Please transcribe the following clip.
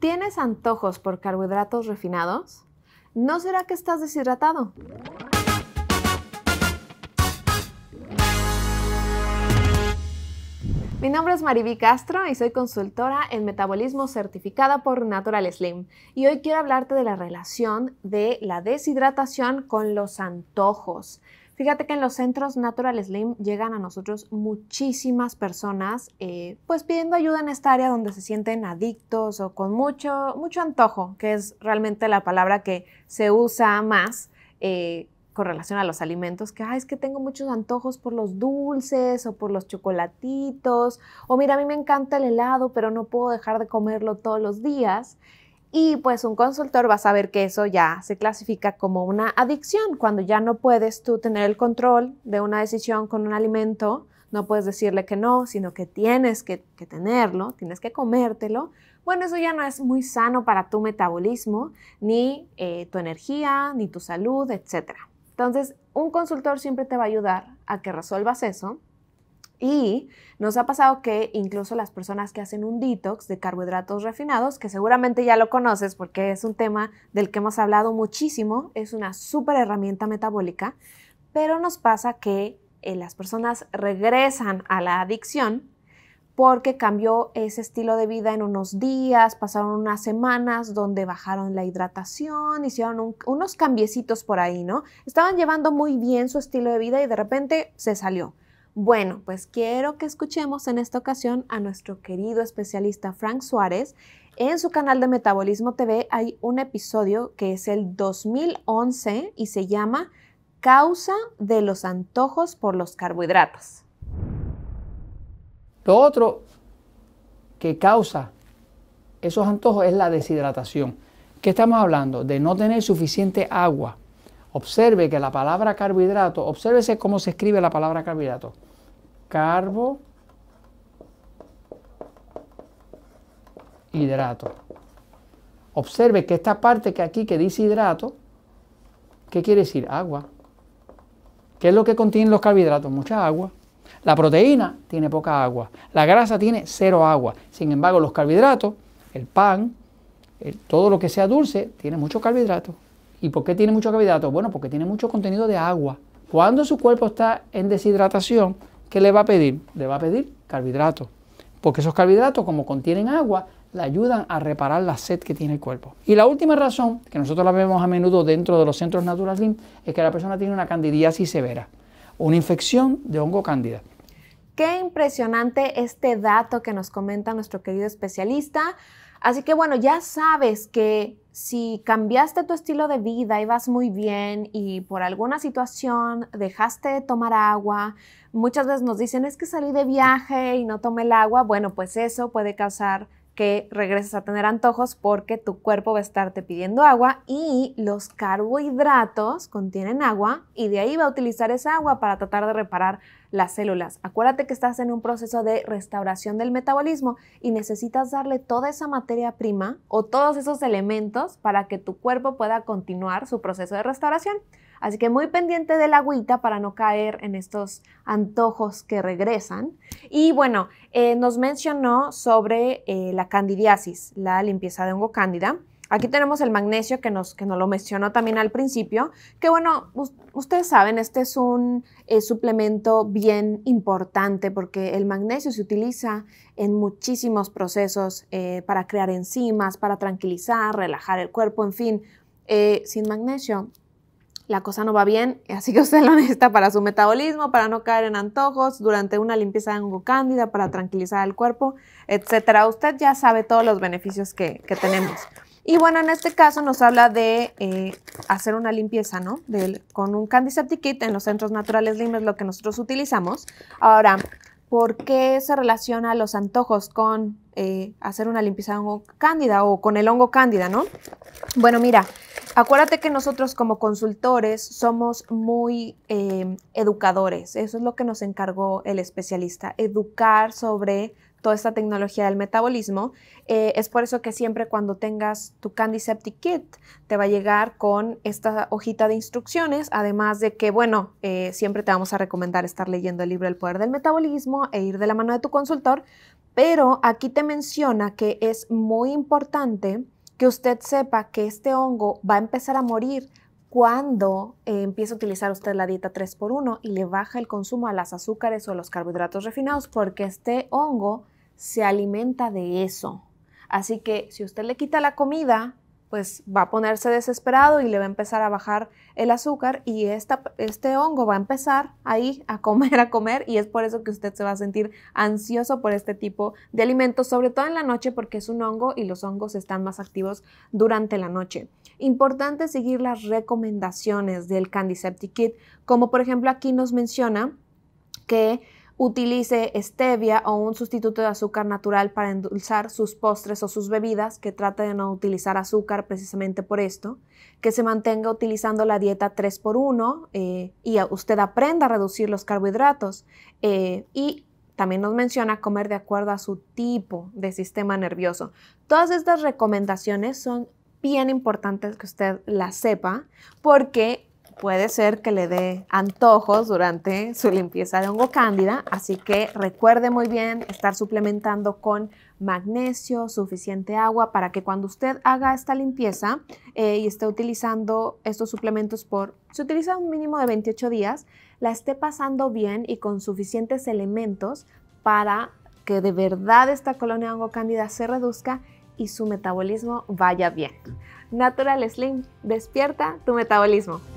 ¿Tienes antojos por carbohidratos refinados? ¿No será que estás deshidratado? Mi nombre es Mariby Castro y soy consultora en metabolismo certificada por Natural Slim. Y hoy quiero hablarte de la relación de la deshidratación con los antojos. Fíjate que en los centros Natural Slim llegan a nosotros muchísimas personas, eh, pues pidiendo ayuda en esta área donde se sienten adictos o con mucho, mucho antojo, que es realmente la palabra que se usa más. Eh, con relación a los alimentos, que es que tengo muchos antojos por los dulces o por los chocolatitos, o mira, a mí me encanta el helado, pero no puedo dejar de comerlo todos los días. Y pues un consultor va a saber que eso ya se clasifica como una adicción, cuando ya no puedes tú tener el control de una decisión con un alimento, no puedes decirle que no, sino que tienes que, tenerlo, tienes que comértelo. Bueno, eso ya no es muy sano para tu metabolismo, ni eh, tu energía, ni tu salud, etc. Entonces, un consultor siempre te va a ayudar a que resuelvas eso y nos ha pasado que incluso las personas que hacen un detox de carbohidratos refinados, que seguramente ya lo conoces porque es un tema del que hemos hablado muchísimo, es una súper herramienta metabólica, pero nos pasa que eh, las personas regresan a la adicción porque cambió ese estilo de vida en unos días, pasaron unas semanas donde bajaron la hidratación, hicieron unos cambiecitos por ahí, ¿no? Estaban llevando muy bien su estilo de vida y de repente se salió bueno, pues quiero que escuchemos en esta ocasión a nuestro querido especialista Frank Suárez. En su canal de Metabolismo TV hay un episodio que es el 2011 y se llama Causa de los antojos por los carbohidratos. Lo otro que causa esos antojos es la deshidratación. ¿Qué estamos hablando? De no tener suficiente agua Observe que la palabra carbohidrato, obsérvese cómo se escribe la palabra carbohidrato. carbohidrato, Observe que esta parte que aquí que dice hidrato, ¿qué quiere decir? Agua. ¿Qué es lo que contienen los carbohidratos? Mucha agua. La proteína tiene poca agua. La grasa tiene cero agua. Sin embargo, los carbohidratos, el pan, todo lo que sea dulce, tiene mucho carbohidrato. ¿Y por qué tiene mucho carbohidrato? Bueno, porque tiene mucho contenido de agua. Cuando su cuerpo está en deshidratación, ¿qué le va a pedir? Le va a pedir carbohidratos. Porque esos carbohidratos, como contienen agua, le ayudan a reparar la sed que tiene el cuerpo. Y la última razón, que nosotros la vemos a menudo dentro de los centros Natural es que la persona tiene una candidiasis severa, una infección de hongo cándida. Qué impresionante este dato que nos comenta nuestro querido especialista. Así que bueno, ya sabes que si cambiaste tu estilo de vida y vas muy bien y por alguna situación dejaste de tomar agua, muchas veces nos dicen es que salí de viaje y no tomé el agua, bueno, pues eso puede causar que regreses a tener antojos porque tu cuerpo va a estarte pidiendo agua y los carbohidratos contienen agua y de ahí va a utilizar esa agua para tratar de reparar las células. Acuérdate que estás en un proceso de restauración del metabolismo y necesitas darle toda esa materia prima o todos esos elementos para que tu cuerpo pueda continuar su proceso de restauración. Así que muy pendiente del agüita para no caer en estos antojos que regresan. Y bueno, eh, nos mencionó sobre eh, la candidiasis, la limpieza de hongo cándida. Aquí tenemos el magnesio que nos, que nos lo mencionó también al principio, que bueno, ustedes saben, este es un eh, suplemento bien importante porque el magnesio se utiliza en muchísimos procesos para crear enzimas, para tranquilizar, relajar el cuerpo, en fin. sin magnesio la cosa no va bien, así que usted lo necesita para su metabolismo, para no caer en antojos, durante una limpieza de hongo cándida, para tranquilizar el cuerpo, etc. Usted ya sabe todos los beneficios que, tenemos. Y bueno, en este caso nos habla de eh, hacer una limpieza, ¿no? del con un Candiceptic Kit en los centros naturales Limes, lo que nosotros utilizamos. Ahora, ¿por qué se relaciona los antojos con eh, hacer una limpieza de hongo cándida o con el hongo cándida, ¿no? Bueno, mira, acuérdate que nosotros como consultores somos muy eh, educadores, eso es lo que nos encargó el especialista, educar sobre toda esta tecnología del metabolismo. Eh, es por eso que siempre cuando tengas tu Candiceptic Kit te va a llegar con esta hojita de instrucciones, además de que, bueno, siempre te vamos a recomendar estar leyendo el libro El Poder del Metabolismo e ir de la mano de tu consultor pero aquí te menciona que es muy importante que usted sepa que este hongo va a empezar a morir cuando eh, empiece empieza a utilizar usted la dieta 3x1 y le baja el consumo a las azúcares o los carbohidratos refinados, porque este hongo se alimenta de eso. Así que si usted le quita la comida, pues va a ponerse desesperado y le va a empezar a bajar el azúcar y este hongo va a empezar ahí a comer, a comer y es por eso que usted se va a sentir ansioso por este tipo de alimentos, sobre todo en la noche porque es un hongo y los hongos están más activos durante la noche. Importante seguir las recomendaciones del Candyseptic Kit, como por ejemplo aquí nos menciona que utilice stevia o un sustituto de azúcar natural para endulzar sus postres o sus bebidas, que trate de no utilizar azúcar precisamente por esto, que se mantenga utilizando la dieta 3x1 eh, y usted aprenda a reducir los carbohidratos. Eh, y también nos menciona comer de acuerdo a su tipo de sistema nervioso. Todas estas recomendaciones son bien importantes que usted las sepa porque Puede ser que le dé antojos durante su limpieza de hongo cándida, así que recuerde muy bien estar suplementando con magnesio, suficiente agua, para que cuando usted haga esta limpieza eh, y esté utilizando estos suplementos por, se utiliza un mínimo de 28 días, la esté pasando bien y con suficientes elementos para que de verdad esta colonia de hongo cándida se reduzca y su metabolismo vaya bien. Natural Slim, despierta tu metabolismo.